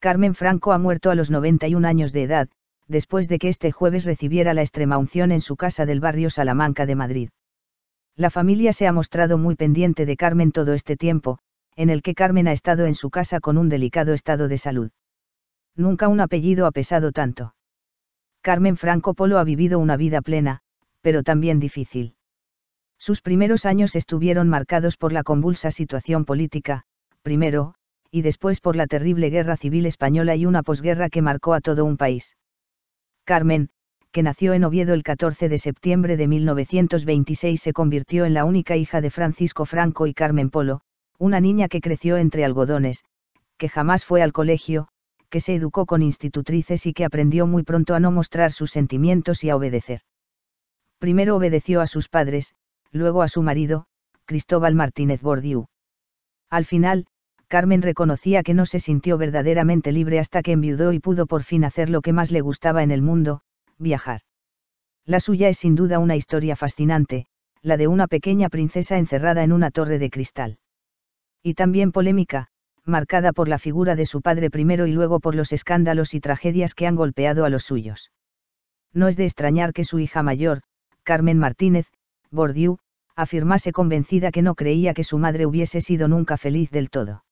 Carmen Franco ha muerto a los 91 años de edad, después de que este jueves recibiera la extrema unción en su casa del barrio Salamanca de Madrid. La familia se ha mostrado muy pendiente de Carmen todo este tiempo, en el que Carmen ha estado en su casa con un delicado estado de salud. Nunca un apellido ha pesado tanto. Carmen Franco Polo ha vivido una vida plena, pero también difícil. Sus primeros años estuvieron marcados por la convulsa situación política, primero, y después por la terrible guerra civil española y una posguerra que marcó a todo un país. Carmen, que nació en Oviedo el 14 de septiembre de 1926, se convirtió en la única hija de Francisco Franco y Carmen Polo, una niña que creció entre algodones, que jamás fue al colegio, que se educó con institutrices y que aprendió muy pronto a no mostrar sus sentimientos y a obedecer. Primero obedeció a sus padres, luego a su marido, Cristóbal Martínez Bordiú. Al final, Carmen reconocía que no se sintió verdaderamente libre hasta que enviudó y pudo por fin hacer lo que más le gustaba en el mundo, viajar. La suya es sin duda una historia fascinante, la de una pequeña princesa encerrada en una torre de cristal. Y también polémica, marcada por la figura de su padre primero y luego por los escándalos y tragedias que han golpeado a los suyos. No es de extrañar que su hija mayor, Carmen Martínez, Bordiú, afirmase convencida que no creía que su madre hubiese sido nunca feliz del todo.